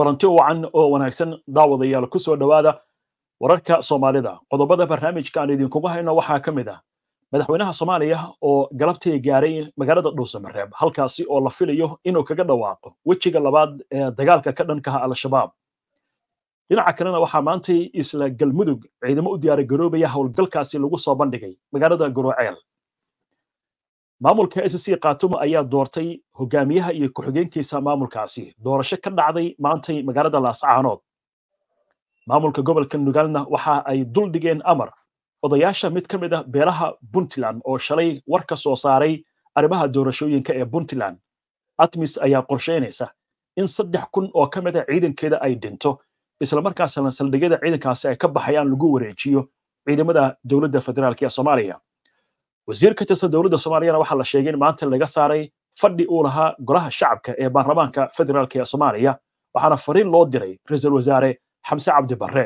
kulanti wacan oo wanaagsan daawadayaal ku soo dhowaada wararka soomaalida qodobada barnaamijka aan idinkugu hayno waxaa ka mid ah madaxweynaha soomaaliya oo galabtii gaaray magaalada dhuusamareeb halkaasi oo la filayo inuu kaga dhawaaqo wejiga labaad ee dagaalka ka dhankaha al-shabaab dhinaca kalena waxaa maantay isla galmudug ciidamo u diyaargaroobaya howlgalkaasi lagu soo bandhigay magaalada guroceel maamulka s c kaatumo ayaa doortay hogaamiyaha iyo ku-xigeenkiisa maamulkaasi doorasho ka dhacday maantay magaalada laascaanood maamulka gobolka nugalna waxa ay dul dhigeen amar odayaasha mid ka mid ah beelaha puntland oo shalay war ka soo saaray arrimaha doorashooyinka ee puntland atmis ayaa qorshaynaysa in saddex kun oo ka mid a ah ciidankeeda ay dhinto islamarkaasna saldhigyada ciidankaasi ay ka baxayaan lagu wareejiyo ciidamada dowladda federaalk ee soomaaliya wasiir ka tirsan dowladda soomaaliyana waxaa la sheegay in maanta laga saaray fadhi uu lahaa golaha shacabka ee baarlamaanka federaalk ee soomaaliya waxaana fariin loo diray ra-iisul wasaare xamse cabdibarre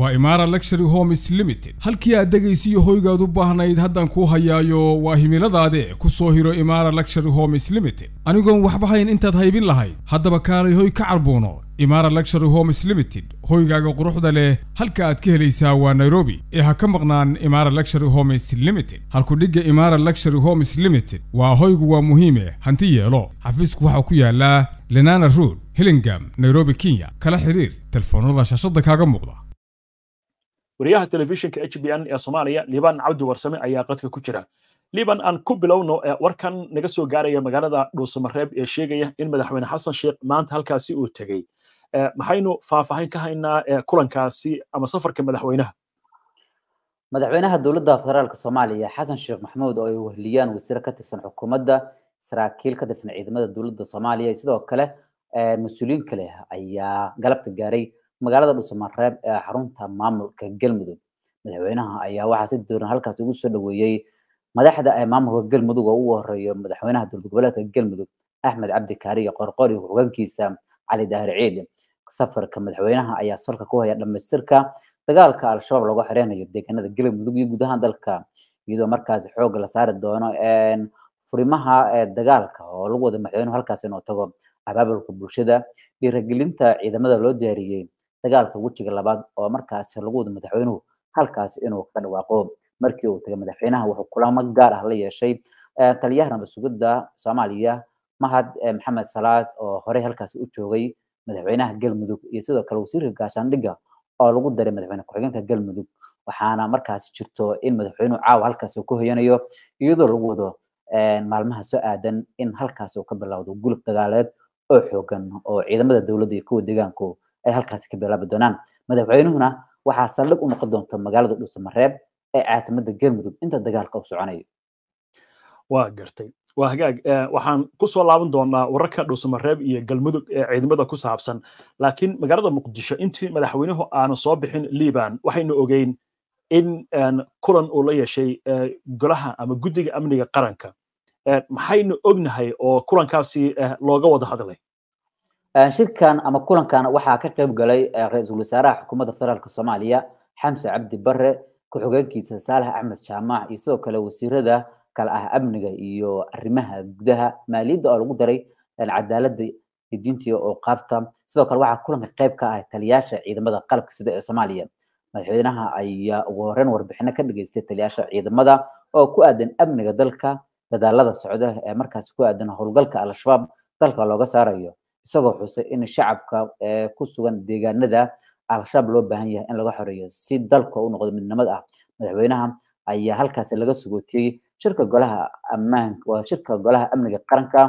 waa imara luxury homes limited halkii aad degaysiiyo hoygaad u baahnayd haddaan kuu hayaayo waa himiladaade ku soo hiro imara luxury homes limited anigoon waxba hayn intaad haybin lahayd haddaba kaalay hoy ka carbuuno imara luctury homes limited hoygaaga quruxda leh halka aad ka helaysaa waa nairobi ee ha ka maqnaan imara luctury homes limited halkudhigga imara luctury homes limited waa hoygu waa muhiime eh, hanti yeelo xafiisku waxaa ku yaallaa lenana rood hillingam nairobi kenya kala xiriir telefoonada shaashada kaaga muuqda wariyaha telefishinka h b n ee soomaaliya liban cabdi warsame ayaa qadka ku jira liban aan ku bilowno ee warkan naga soo gaaraya magaalada dhuusamareeb ee sheegaya in madaxweyne xasan sheekh maanta halkaasi uu tegay Eh, maxaynu faahfaahin ka haynaa eh, kulankaasi ama safarka madaxweynaha madaxweynaha dowladda federaalk soomaaliya xasan sheekh maxamuud oo ay wehliyaan wasiire ka tirsan xukuumadda saraakiil ka tirsan ciidamada dowladda soomaaliya sidoo kale eh, mas-uuliyiin kale ayaa galabta gaaray magaalada dhuusamareeb ee xarunta maamulka galmudug madaxweynaha ayaa waxaa si dooran halkaas ugu soo dhaweeyey madaxda ee maamulka galmudug oo ugu horeeyo madaxweynaha dowlad goboleedka galmudug axmed cabdi kaariyo qorqori xoggaankiisa cali daahir ciid safarka madaxweynaha ayaa salka ku haya dhamaystirka dagaalka al-shabaab lagu xireynayo deegaanada galmudug iyo guud ahaan dalka iyadoo markaasi xooga la saari doono furimaha dagaalka oo lagu wada madaxweynuhu halkaas inuu tago abaabulka bulshada dhiiragelinta ciidamada loo diyaariyey dagaalka wejiga labaad oo markaasi lagu wada madaxweynuhu halkaas inuu kaga dhawaaqo markii uu tagay madaxweynaha wuxuu kulamo gaar ah la yeeshay taliyaha nabad soomaaliya mahad eh, maxamed salaad oo horey halkaasi u joogay madaxweynaha galmudug iyo sidoo kale wasiirka gaashaandhigga oo lagu daray madaxweyne ku-xigeenka galmudug waxaana markaasi jirto in madaxweynuhu caawa halkaas uu ka hoyanayo iyadoo lagu wado eh, maalmaha soo aadan in halkaas uu ka bilowdo gulub dagaaleed oo xoogan oo ciidamada dowladda iyo kuwa deegaanku ay halkaasi ka bilaabi doonaan madaxweynuhuna waxaa saldhig u noqon doonta magaalada dhuusamareeb ee caasimadda galmudug inta dagaalka u soconayo waa gartay waa hagaag waxaan kusoo laaban doonaa wararka dhuusamareeb iyo galmudug ee ciidamada ku saabsan laakiin magaalada muqdisho intii madaxweynuhu aanu soo bixin liban waxaynu ogeyn in kulan uu la yeeshay golaha ama guddiga amniga qaranka maxaynu ognahay oo kulankaasi looga wada hadlay shirkan ama kulankan waxaa ka qayb galay ra-iisul wasaaraha xukuumadda federaalk soomaaliya xamse cabdi bare ku-xogeenkiisa saalax axmed jaamac iyo sidoo kale wasiirada kale ah amniga iyo arrimaha gudaha maaliyadda oo lagu daray cadaaladda iyo diintiya oo qaabta sidoo kale waxaa kulanka qeyb ka ah taliyaasha ciidamada qalabka sida ee soomaaliya madaxweynaha ayaa ugu horeyn warbixino ka dhageystay taliyaasha ciidamada oo ku aadan amniga dalka dadaalada socda ee markaasi ku aadan howlgalka al-shabaab dalka looga saarayo isagoo xusay in shacabka ee ku sugan deegaanada al-shabaab loo baahan yahay in laga xoreeyo si dalka u noqdo midnimad ah madaxweynaha ayaa halkaasi laga sugootiyey shirka golaha ammaanka waa shirka golaha amniga qaranka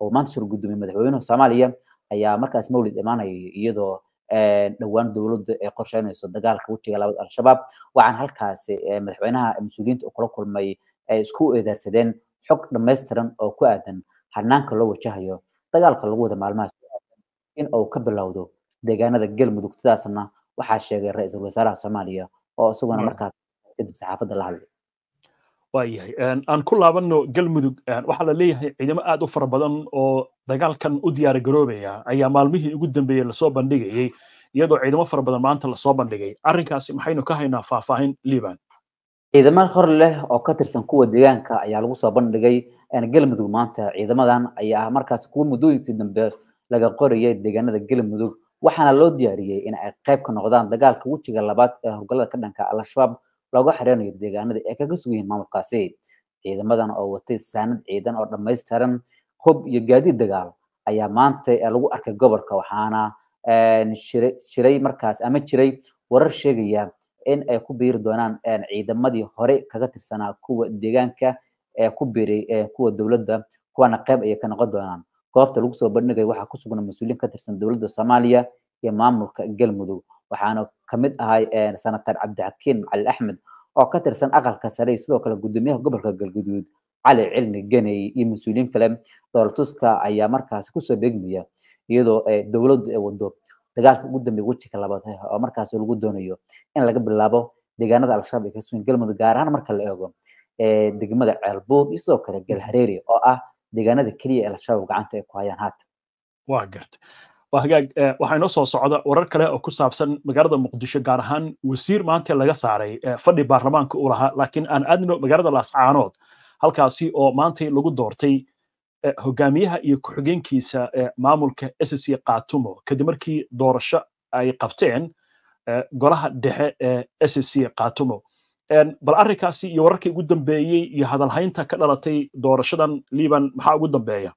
oo maanta soo guddoomiyay madaxweynaha Soomaaliya ayaa markaas mawlid imaanaya iyadoo eh, dhowaan dowladda ay qorsheynayso dagaalka wajiga labaad al-shabaab waxaan halkaasi eh, madaxweynaha mas-uuliyiinta oo kula kulmay ay eh, isku eedaarsadeen xog dhammaystiran oo ku aadan hanaanka loo wajahayo dagaalka lagu wada maalmahaas in uu ka bilowdo deegaanada galmudug sidaasna waxaa sheegay ra-iisul wasaaraha soomaaliya oo isaguna markaas kadib saxaafadda la hadlay waayahay aan ku laabanno galmudug waxaa la leeyahay ciidamo aad u fara badan oo dagaalkan u diyaar garoobaya ayaa maalmihii ugu dambeeyey lasoo bandhigayey iyadoo ciidamo fara badan maanta lasoo bandhigay arrinkaasi maxaynu ka haynaa faahfaahin liban ciidamo hor leh oo ka tirsan kuwa deegaanka ayaa lagu soo bandhigay galmudug maanta ciidamadan ayaa markaas kuwa muddooyinkii dambe laga qorayay deegaanada galmudug waxaana loo diyaariyey in ay qayb ka noqdaan dagaalka wejiga labaad ee howlgallada ka dhanka al-shabaab looga xireynayo deegaanada ay kaga sug yihiin maamulkaasi ciidamadan oo watay saanad ciidan oo dhammaystiran hub iyo gaadiid dagaal ayaa maanta lagu arkay gobolka waxaana jiray markaas ama jiray warar sheegaya in ay ku biiri doonaan ciidamadii hore kaga tirsanaa kuwa deegaanka ee ku biiray kuwa dowladda kuwana qayb ayay ka noqon doonaan goobta lagu soo bandhigaya waxaa ku sugnaa mas-uuliyiin ka tirsan dowladda soomaaliya iyo maamulka galmudug waxaana kamid mid ahay eh, sanatar cabdixakiin cali axmed oo ka tirsan aqalka sare iyo sidoo kale gudoomiyaha gobolka galguduud cali cilmi geney iyo mas-uuliyiin kale donald ayaa markaasi kusoo beegmaya iyadoo eh, dowladdu ay wado dagaalka ugu dambeeya wejiga labaad eh, oo markaasi lagu doonayo in laga bilaabo deegaanada al-shabaab ee kasugin galmudug gaar ahaan marka la eego degmada ceelbuur iyo sidoo kale galhareeri oo ah deegaanada keliya ee al-shabaab gacanta ay ku hayaan haata waa garta Eh, waxaa inoo soo socda warar kale oo ku saabsan magaalada muqdisho gaar ahaan wasiir maanta laga saaray eh, fadhi baarlamaanka u lahaa laakiin aan aadno magaalada laascaanood halkaasi oo maanta lagu doortay eh, hogaamiyaha iyo ku-xigeenkiisa maamulka ssc katumo kadib markii doorasho ay qabteen golaha dhexe ee ssc katumo bal arrinkaasi iyo wararkii ugu dambeeyey iyo hadalhaynta ka dhalatay doorashadan liban maxaa ugu dambeeya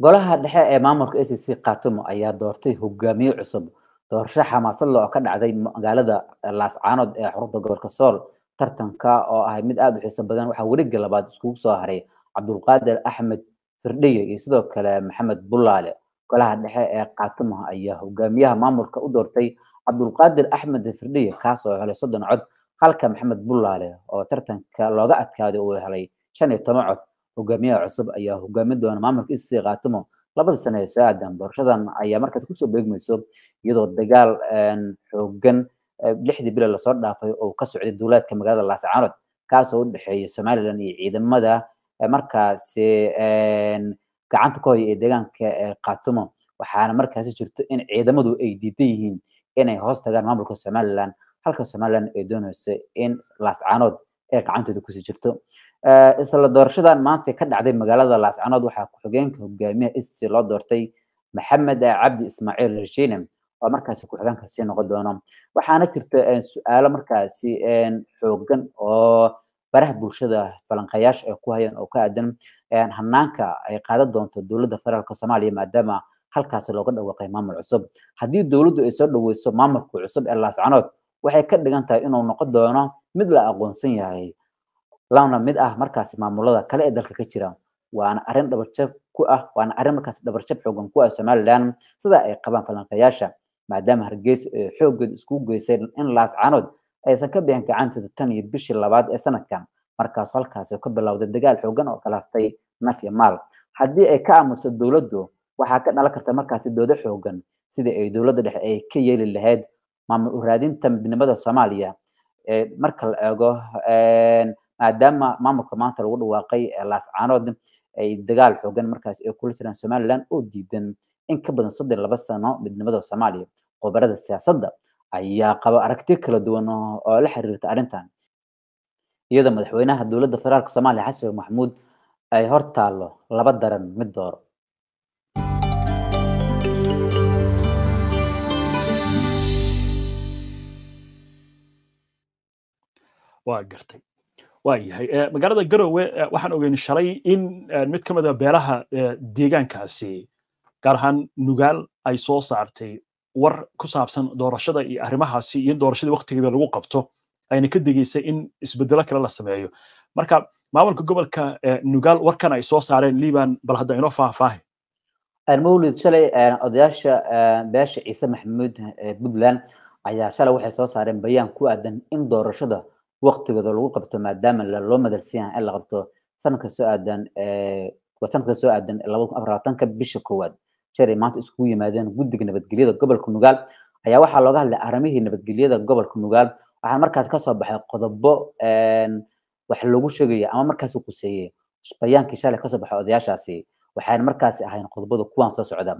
golaha dhexe ee maamulka a e c c ayaa doortay hogaamiye cusub doorasho xamaasadle oo ka dhacday magaalada laascaanood ee xurufda gobolka sool tartanka oo ahay mid aad u xiiso badan waxaa werigga labaad iskugu soo haray cabdulqaadir axmed firdhiyo iyo sidoo kale maxamed bulaale golaha dhexe ee khaatimaha ayaa hogaamiyaha maamulka u doortay cabdulqaadir axmed firdhiyo kaasoo helay soddon cod halka maxamed bulaale oo tartanka looga adkaaday uu helay shan iyo toban cod hogaamiyaha cusub ayaa hogaami doona maamulka isii kaatimo labada sano ee soo aadan doorashadan ayaa markaas kusoo beegmayso iyadoo dagaal xoogan e, lixdii bilo lasoo dhaafay oo ka socday duulaadka magaalada laascaanood kaasoo u dhexeeya somalilan iyo ciidamada e, markaasi gacanta ka hoya ee deegaanka e, kaatumo waxaana markaasi jirto in ciidamadu ay diidan yihiin inay hoos tagaan maamulka somalilan halka somalilan ay dooneyso in laascaanood ee gacantooda kusii jirto Eh, isla doorashadan maanta ka dhacday magaalada laascanood waxaa ku-xigeenka hogaamiyaha issi e loo doortay maxamed cabdi ismaaciil rashine oo markaasi ku-xigeenka sii noqon doono waxaana jirta eh, su-aalo markaasi eh, xoogan oo baraha bulshada falanqayaasha ay ku hayaan oo ka aadan hanaanka ay qaadan doonto dowladda federaalk soomaaliya maadaama halkaasi looga dhawaaqay maamul cusub haddii dowladdu ay soo dhaweyso maamulka cusub ee laascanood waxay ka dhigan tahay inuu noqon doono mid la aqoonsan yahay lana mid ah markaas maamulada kale ee dalka ka jira waana arrin dhabarjab ku ah waana arrin markaasi dhabarjab xoogan ku ah somaliland sida ay qabaan falanqeyaasha maadaama hargeysa ay eh, xooggeed isku geysay in laascanood aysan ka bixin gacantooda tan iyo bishii labaad ee sanadkan markaas halkaasi ka bilowday dagaal xoogan oo kalaaftay naf iyo maal haddii ay ka aamuso dowladdu waxaa ka dhalan karta markaasi doodo xoogan sidii ay dowladda dhexe ay ka yeeli lahayd maamul uraadinta midnimada soomaaliya eh, marka eego eh, maadaama maamulka maanta lagu dhawaaqay eh, laascaanood ay dagaal xoogan markaas ay kula jiraan somalilan oo diidan in ka badan soddon laba sano midnimada soomaaliya qobarada siyaasadda ayaa qaba aragti kala duwan oo la xiriirta arrintan iyadoo madaxweynaha dowladda federaalka soomaaliya xasan maxamuud ay hor taallo laba daran mid dooro waa gartay waa eh, magaalada garowe eh, waxaan ogeyn shalay in eh, mid ka mid a ah beelaha deegaankaasi gaar ahaan nugaal ay soo saartay war ku saabsan doorashada iyo arrimahaasi iyo in doorashada waktigeeda lagu qabto ayna ka degeysay in isbedelo kale la sameeyo marka maamulka gobolka nugaal warkan ay soo saareen liban bal hadda inoo faahfaahi mawlid shalay odayaasha beesha ciise maxamuud puntland ayaa shalay waxay soo saareen bayaan ku aadan in doorashada waqtigooda lagu qabto maadaama loo madalsiinaya in la qabto sanadka soo aadan waa sanadka soo aadan labada kun afarlaatanka bisha koowaad shalay maanta iskugu yimaadeen guddiga nabadgelyada gobolka nugaal ayaa waxaa looga hadlay arrimihii nabadgelyada gobolka nugaal waxaan markaas kasoo baxay qodobo wax lagu sheegayo ama markaas quseeyey bayaankii shalay kasoo baxay odayaashaasi waxaana markaas ahayn qodobada kuwaan soo socda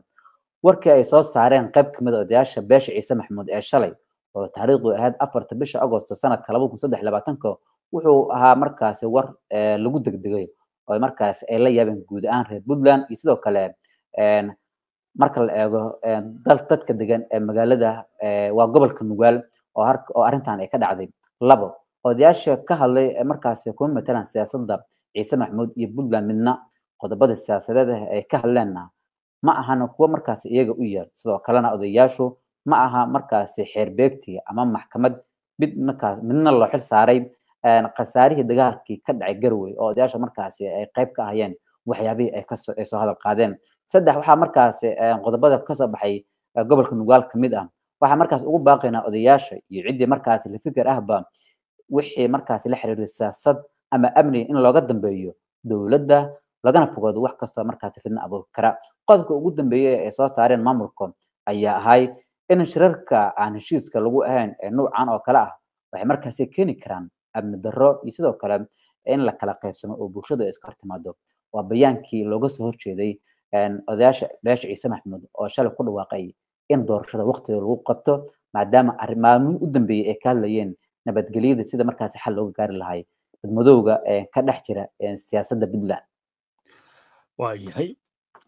warkii ay soo saareen qayb kamid a odayaasha beesha ciise maxamuud ee shalay oo taariikhdu ahayd afarta bisha agosto sanadka laba kun saddex labaatanka wuxuu ahaa markaasi war eh, lagu degdegay oo markaas ay eh, la yaabeen guud ahaan reer puntland iyo sidoo kale eh, marka la eego dadka degan ee magaalada waa gobolka mugaal oo arrintan ay ka dhacday labo odayaasha ka hadlay markaasi kuma matalan siyaasadda ciise maxmuud iyo puntland midna qodobada siyaasadeed ay ka hadleenna ma ahana kuwo markaasi iyaga u yeer sidoo kalena odayaashu ma aha markaasi xeerbeegtii ama maxkamad mid markaas midna loo xil saaray khasaarihii dagaalkii ka dhacay garwey oo odayaasha markaasi ay qayb ka ahayeen waxyaabihii ay kasoo soo hadal qaadeen saddex waxaa markaasi qodobada kasoo baxay e, gobolka nugaal ka ah waxaa markaas ugu baaqaynaa odayaasha iyo ciddii markaasi la fikir ahba wixii markaasi la xiriiray siyaasad ama amni in looga dambeeyo dowladda lagana fogaado wax kastoo markaasi fidna abuuri kara qodobka ugu dambeeyey ee soo saareen maamulka ayaa ahay in shirarka aan heshiiska lagu ahayn ee nuucan oo kale ah waxay markaasi keeni karaan amni darro iyo sidoo kale in la kala qaybsamo oo bulshadu ay iskahor timaado waa bayaankii looga soo horjeeday odayaasha odayaasha ciise maxamuud oo shalay ku dhawaaqay in doorashada waqtiga lagu qabto maadaama maalmihi u dambeeyey ay ka hadlayeen nabadgelyada sida markaasi xal looga gaari lahay dadmadowga ka dhex jira siyaasadda puntland waayahay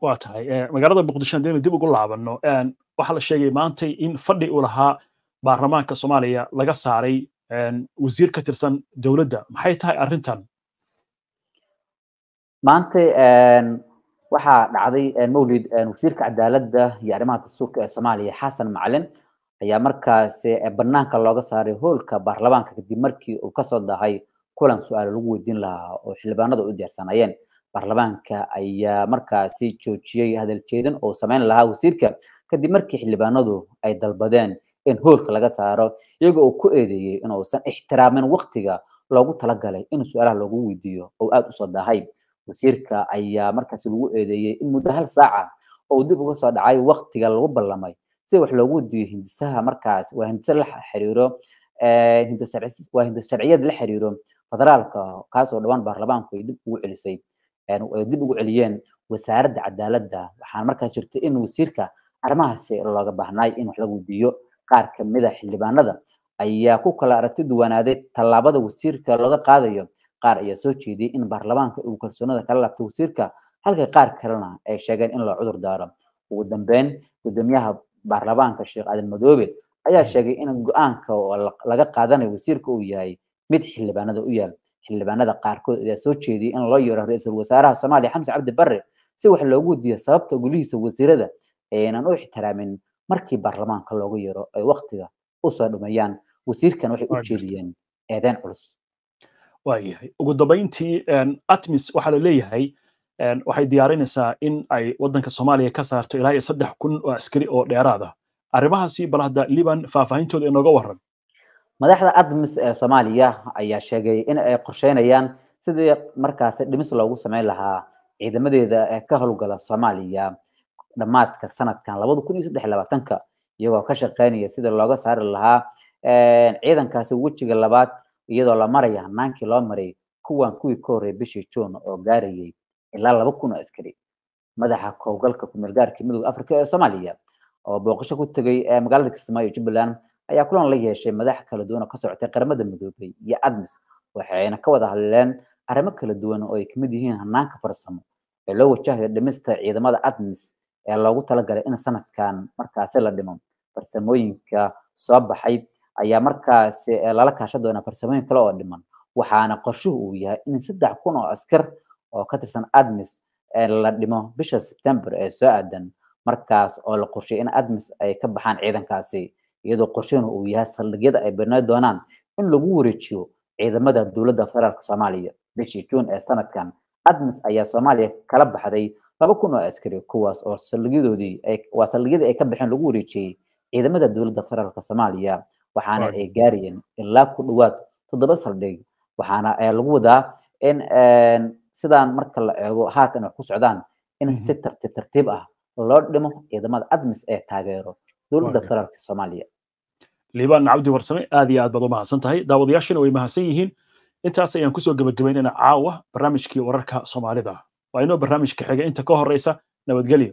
waa tahay eh, magaalada muqdisho hadaynu dib ugu laabanno eh, waxaa la sheegay maantay in fadhi uu lahaa baarlamaanka soomaaliya laga saaray eh, wasiir ka tirsan dowladda maxay tahay arrintan maanta waxaa dhacday mawlid wasiirka cadaaladda iyo arrimaha dastuurka ee soomaaliya xasan macalin ayaa markaas banaanka looga saaray hoolka baarlamaanka kadib markii uu kasoo dahay kulan su-aal lagu weydiin lahaa oo xildhibaanada u diyaarsanayeen baarlamaanka ayaa markaasi joojiyey hadaljeedan oo sameyn lahaa wasiirka kadib markii xildhibaanadu ay dalbadeen in hoolka laga saaro iyaga oo ku eedeeyey inuusan ixtiraamin waqtiga loogu talagalay in su-aalaha loogu weydiiyo oo aada usoo dahay wasiirka ayaa markaasi lagu eedeeyey in muddo hal saaca oo dib uga soo dhacay waqtiga lagu ballamay si wax loogu weydiiyo hindisaha markaas waa hindisa la xiriiro eh, waa hinda sharciyad la xiriiro federaalka kaasoo dhowaan baarlamaanku dib ugu celisay dib ugu celiyeen wasaaradda cadaaladda waxaana markaas jirtay in wasiirka arrimahaasi looga baahnay in wax la weydiiyo qaar kamida ah xildhibaanada ayaa ku kala aragti duwanaaday tallaabada wasiirka looga qaadayo qaar ayaa soo jeediyey in baarlamaanka uu kalsoonada kala laabto wasiirka halka qaar kalena ay sheegeen in loo cudur daaro ugu dambeyn gudoomiyaha baarlamaanka sheekh aadan madoobe ayaa sheegay in go-aanka laga qaadanayo wasiirka uu yahay mid xildhibaanada u yaal xildhibaanada qaarkood ayaa soo jeediyey in loo yeero ra-iisul wasaaraha soomaaliya xamse cabdi barre si wax loogu diiyo sababta gulihiisa wasiirada aynan u ixtiraamin markii baarlamaanka loogu yeero ay waktiga usoo dhumayaan wasiirkan waxay u jeediyeen eedeyn culus waayahay ugu dambayntii atmis waxaa la leeyahay waxay diyaarinaysaa in ay waddanka soomaaliya ka saarto ilaa iyo saddex kun oo askari oo dheeraada ah. arrimahaasi bal hadda liban faahfaahintooda inooga warran madaxda admis ee soomaaliya ayaa sheegay in ay qorsheynayaan sidii markaasi dhimis loogu sameyn lahaa ciidamadeeda ee ka howlgala soomaaliya dhammaadka sanadkan labada kun iyo saddex labaatanka iyagoo ka shaqeynaya sidii looga saari lahaa ciidankaasi wejiga labaad iyadoo la maraya hanaankii loo maray kuwan kuwii ka horreeyay bishii juun oo gaarayay ilaa laba kun oo askari madaxa kowgalka kumeelgaarka midooda afrika ee soomaaliya oo booqasho ku tegay magaalada kismaayo jubbaland ayaa kulan la yeeshay madax kala duwan oo ka socotay qaramada midoobay iyo admis waxayna ka wada hadleen arrimo kala duwan oo ay kamid yihiin hanaanka farsamo ee loo wajahayo dhimista ciidamada admis ee loogu talagalay in sanadkan markaasi la dhimo farsamooyinka soo baxay ayaa markaasi lala kaashan doonaa farsamooyin kale oo dhiman waxaana qorshuhu uu yahay in saddex kun oo askar oo ka tirsan admis la dhimo bisha sebtember ee soo aadan markaas oo la qorshay in admis ay ka baxaan ciidankaasi iyadoo qorshahuna uu yahay saldhigyada ay beenayn doonaan in lagu wareejiyo ciidamada dowladda federaalk soomaaliya bishii juun ee sanadkan admis ayaa soomaaliya kala baxday laba kun oo askari kuwaas oo saldhigyadoodii waa saldhigyadii ay ka baxeen lagu wareejiyey ciidamada dowladda federaalk soomaaliya waxaana ay gaarayeen ilaa ku dhowaad toddoba saldhig waxaana lagu wadaa in sidaan marka la eego haatan ay ku socdaan in si mhm. tartiib tartiib ah loo dhimo ciidamada admis ee taageero dowladda federaalk soomaaliya liibaan cabdi warsame aad iyo aad baad u mahadsan tahay daawadayaashina way mahadsan yihiin intaas ayaan kusoo gebagabaynaynaa caawa barnaamijkii wararka soomaalida waa inoo barnaamijka xiga inta ka horeysa nabadgelyo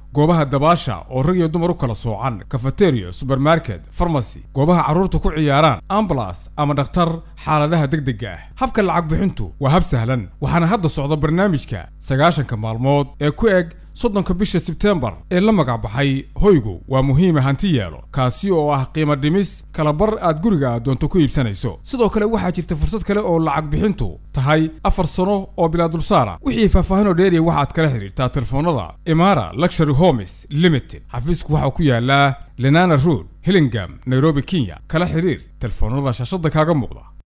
goobaha dabaasha oo rag iyo dumar u kala soocan kafateriya supermarket farmasy goobaha carruurta ku ciyaaraan ambalas ama dhakhtar xaaladaha degdega ah habka lacag bixintu waa hab sahlan waxaana hadda socda barnaamijka sagaashanka maalmood ee ku eg soddonka bisha sebteembar ee la magacbaxay hoygu waa muhiima hanti yeelo kaasi oo ah qiimo dhimis kalabar aad guriga doonto ku iibsanayso sidoo kale waxaa jirta fursad kale oo lacag bixintu tahay afar sano oo bilaa dulsaara ah. wixii faahfaahin faahfaahinoo dheeriya waxaad kala xidhiirtaa telefoonada imara luxury homes limited xafiisku waxaa ku yaallaa lenana rood hillingam nairobi kenya kala xidhiir telefoonnada shaashadda kaaga muuqda